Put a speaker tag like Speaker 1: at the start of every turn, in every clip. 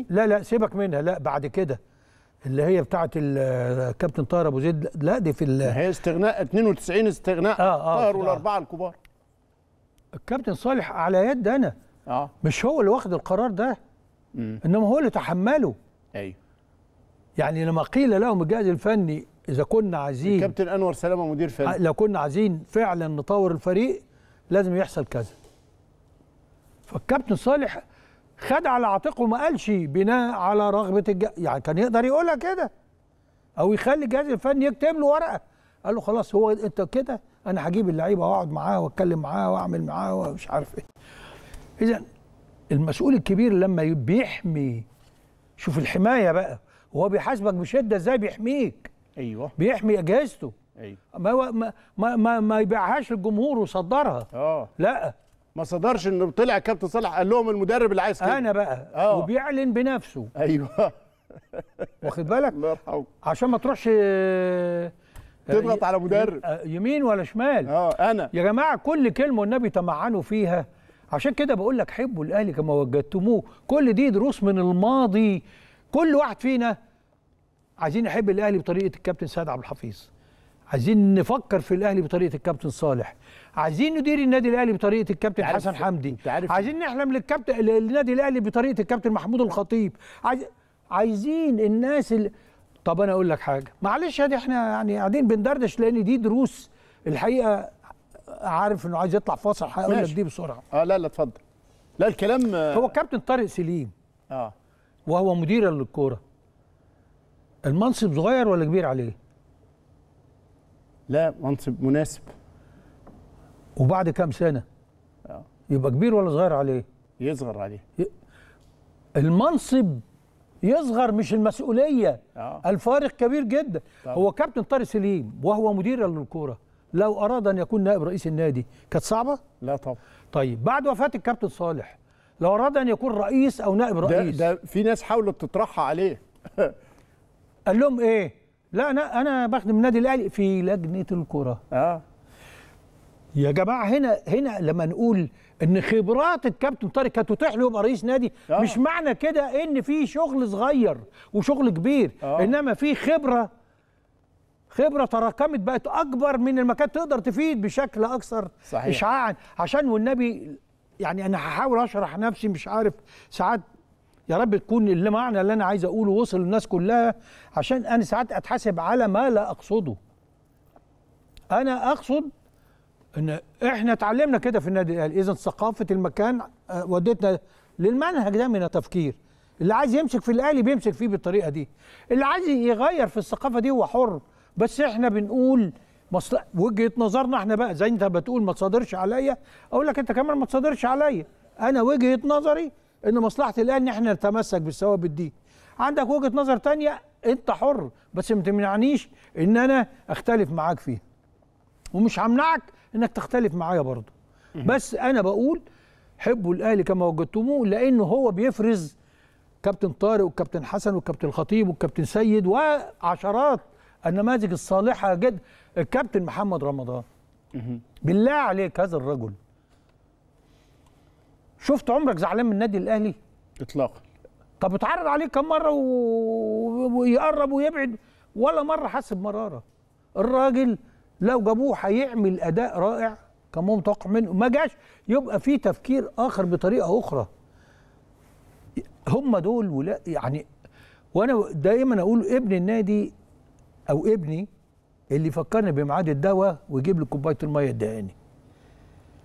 Speaker 1: الفني لا لا سيبك منها لا بعد كده اللي هي بتاعه الكابتن طاهر ابو زيد لا دي في هي استغناء 92 استغناء آه آه طاهر والاربعه الكبار الكابتن صالح على يد انا آه. مش هو اللي واخد القرار ده مم. انما هو اللي تحمله ايوه يعني لما قيل لهم الجهاز الفني اذا كنا عايزين الكابتن انور سلامه مدير فني لو كنا عايزين فعلا نطور الفريق لازم يحصل كذا فالكابتن صالح خد على عاتقه ما قالش بناء على رغبه الج... يعني كان يقدر يقولها كده او يخلي الجهاز الفني يكتب له ورقه قال له خلاص هو انت كده انا هجيب اللعيبه واقعد معاه واتكلم معاه واعمل معاه ومش عارف ايه اذا المسؤول الكبير لما بيحمي شوف الحمايه بقى هو بيحاسبك بشده ازاي بيحميك ايوه بيحمي اجهزته ايوه ما ما ما, ما يبيعهاش للجمهور ويصدرها اه
Speaker 2: لا ما صدرش انه طلع كابتن صالح قال لهم المدرب اللي عايز كده انا بقى
Speaker 1: أوه. وبيعلن بنفسه ايوه واخد بالك الله يرحمه عشان ما تروحش آه، تضغط على مدرب آه، يمين ولا شمال اه انا يا جماعه كل كلمه والنبي تمعنوا فيها عشان كده بقول لك حبوا الاهلي كما وجدتموه كل دي دروس من الماضي كل واحد فينا عايزين نحب الاهلي بطريقه الكابتن سيد عبد الحفيظ عايزين نفكر في الاهلي بطريقه الكابتن صالح عايزين ندير النادي الاهلي بطريقه الكابتن حسن حمدي عايزين نحلم للكابتن للنادي الاهلي بطريقه الكابتن محمود الخطيب عايز... عايزين الناس اللي... طب انا اقول لك حاجه معلش ادي احنا يعني قاعدين بندردش لان دي دروس الحقيقه عارف انه عايز يطلع فاصل هقول لك دي بسرعه اه لا لا اتفضل لا الكلام آه، هو كابتن طارق سليم اه وهو مديرا للكوره المنصب صغير ولا كبير عليه لا منصب مناسب وبعد كام سنه آه. يبقى كبير ولا صغير عليه يصغر عليه ي... المنصب يصغر مش المسؤوليه آه. الفارق كبير جدا طبعا. هو كابتن طارق سليم وهو مدير للكوره لو اراد ان يكون نائب رئيس النادي كانت صعبه لا طبعا طيب بعد وفاه الكابتن صالح لو اراد ان يكون رئيس او نائب رئيس ده, ده في ناس حاولت تطرحها عليه قال لهم ايه لا انا انا بخدم النادي الاهلي في لجنه الكره اه يا جماعه هنا هنا لما نقول ان خبرات الكابتن طارق كانت تتيح له يبقى رئيس نادي آه. مش معنى كده ان في شغل صغير وشغل كبير آه. انما في خبره خبره تراكمت بقت اكبر من المكان تقدر تفيد بشكل اكثر صحيح. اشعاعا عشان والنبي يعني انا هحاول اشرح نفسي مش عارف ساعات يا رب تكون اللي معنى اللي انا عايز اقوله وصل للناس كلها عشان انا ساعات اتحاسب على ما لا اقصده انا اقصد ان احنا اتعلمنا كده في النادي الاهلي اذا ثقافه المكان آه، ودتنا للمنهج ده من التفكير اللي عايز يمسك في الاهلي بيمسك فيه بالطريقه دي اللي عايز يغير في الثقافه دي هو حر بس احنا بنقول مصل... وجهه نظرنا احنا بقى زي انت بتقول ما تصادرش عليا اقول لك انت كمان ما تصادرش عليا انا وجهه نظري ان مصلحه الاهلي ان احنا نتمسك بالثوابت دي عندك وجهه نظر تانية انت حر بس ما تمنعنيش ان انا اختلف معاك فيها ومش همنعك انك تختلف معايا برضه بس انا بقول حبوا الاهلي كما وجدتموه لانه هو بيفرز كابتن طارق والكابتن حسن والكابتن الخطيب والكابتن سيد وعشرات النماذج الصالحه جدا الكابتن محمد رمضان بالله عليك هذا الرجل شفت عمرك زعلان من النادي الاهلي اطلاقا طب اتعرض عليه كم مره ويقرب ويبعد ولا مره حس بمراره الراجل لو جابوه هيعمل اداء رائع كان متوقع منه ما جاش يبقى في تفكير اخر بطريقه اخرى هم دول ولا يعني وانا دايما اقول ابن النادي او ابني اللي فكرني بميعاد الدواء ويجيب لي كوبايه الميه الدهاني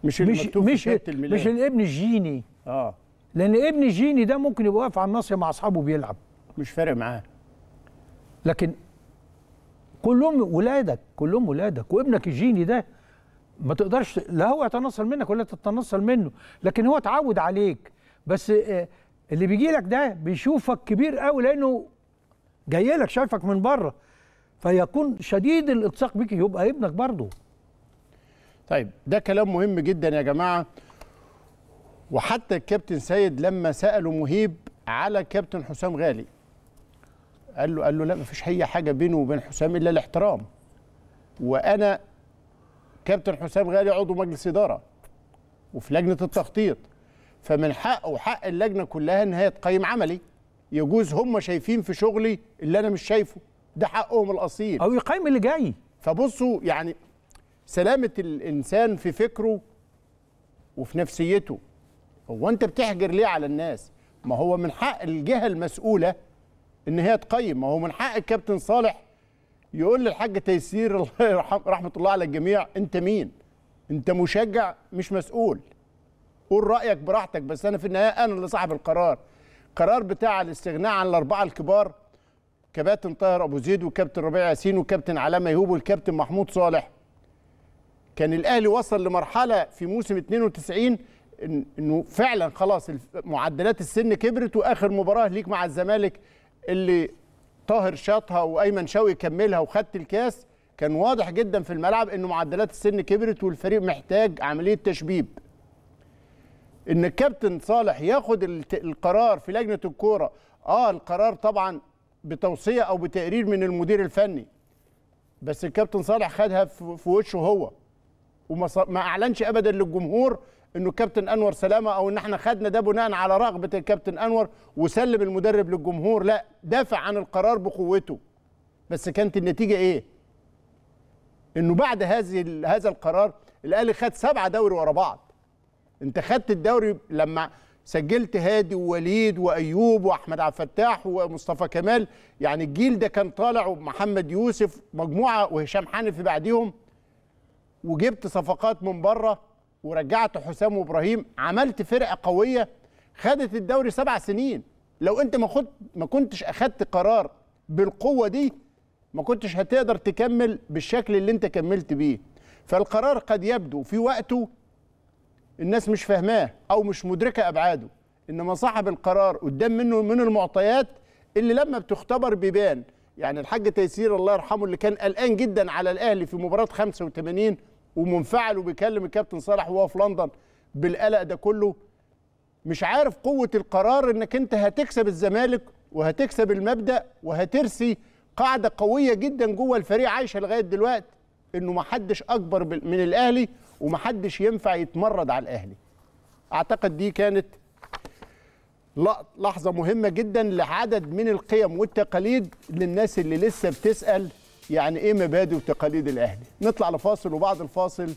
Speaker 1: مش مش مش, مش الابن الجيني اه لان ابن الجيني ده ممكن يبقى واقف على الناصيه مع اصحابه بيلعب مش فارق معاه لكن كلهم ولادك كلهم ولادك وابنك الجيني ده ما تقدرش لا هو يتنصل منك ولا تتنصل منه لكن هو اتعود عليك بس آه، اللي بيجي لك ده بيشوفك كبير قوي لانه جاي لك شايفك من بره فيكون شديد
Speaker 2: الالتصاق بيك يبقى ابنك برضه طيب ده كلام مهم جدا يا جماعه وحتى الكابتن سيد لما ساله مهيب على كابتن حسام غالي قال له قال له لا ما فيش اي حاجه بينه وبين حسام الا الاحترام وانا كابتن حسام غالي عضو مجلس اداره وفي لجنه التخطيط فمن حقه وحق اللجنه كلها ان هي تقيم عملي يجوز هم شايفين في شغلي اللي انا مش شايفه ده حقهم الاصيل او يقيم اللي جاي فبصوا يعني سلامه الانسان في فكره وفي نفسيته هو انت بتحجر ليه على الناس ما هو من حق الجهه المسؤوله ان هي تقيم ما هو من حق الكابتن صالح يقول للحاج تيسير رحمه الله على الجميع انت مين انت مشجع مش مسؤول قول رايك براحتك بس انا في النهايه انا اللي صاحب القرار قرار بتاع الاستغناء عن الاربعه الكبار كباتن طاهر ابو زيد وكابتن ربيع ياسين وكابتن علاء ميهوب والكابتن محمود صالح كان الاهلي وصل لمرحله في موسم 92 انه فعلا خلاص معدلات السن كبرت واخر مباراه ليك مع الزمالك اللي طاهر شاطها وايمن شوقي كملها وخدت الكاس كان واضح جدا في الملعب انه معدلات السن كبرت والفريق محتاج عمليه تشبيب ان الكابتن صالح ياخد القرار في لجنه الكوره اه القرار طبعا بتوصيه او بتقرير من المدير الفني بس الكابتن صالح خدها في وشه هو وما ما اعلنش ابدا للجمهور انه كابتن انور سلامه او ان احنا خدنا ده بناء على رغبه الكابتن انور وسلم المدرب للجمهور لا دافع عن القرار بقوته بس كانت النتيجه ايه انه بعد هذه هذا القرار الاهلي خد سبعه دوري ورا بعض انت خدت الدوري لما سجلت هادي ووليد وايوب واحمد عبد الفتاح ومصطفى كمال يعني الجيل ده كان طالع ومحمد يوسف مجموعه وهشام حنفي بعديهم وجبت صفقات من بره ورجعت حسام وابراهيم عملت فرقه قويه خدت الدوري سبع سنين لو انت ما خد ما كنتش اخدت قرار بالقوه دي ما كنتش هتقدر تكمل بالشكل اللي انت كملت بيه فالقرار قد يبدو في وقته الناس مش فاهماه او مش مدركه ابعاده انما صاحب القرار قدام منه من المعطيات اللي لما بتختبر بيبان يعني الحاج تيسير الله يرحمه اللي كان قلقان جدا على الاهلي في مباراه 85 ومنفعل وبيكلم الكابتن صالح وهو في لندن بالقلق ده كله مش عارف قوه القرار انك انت هتكسب الزمالك وهتكسب المبدا وهترسي قاعده قويه جدا جوه الفريق عايشه لغايه دلوقتي انه ما حدش اكبر من الاهلي وما حدش ينفع يتمرد على الاهلي اعتقد دي كانت لحظه مهمه جدا لعدد من القيم والتقاليد للناس اللي لسه بتسال يعني ايه مبادئ وتقاليد الاهلي نطلع لفاصل وبعد الفاصل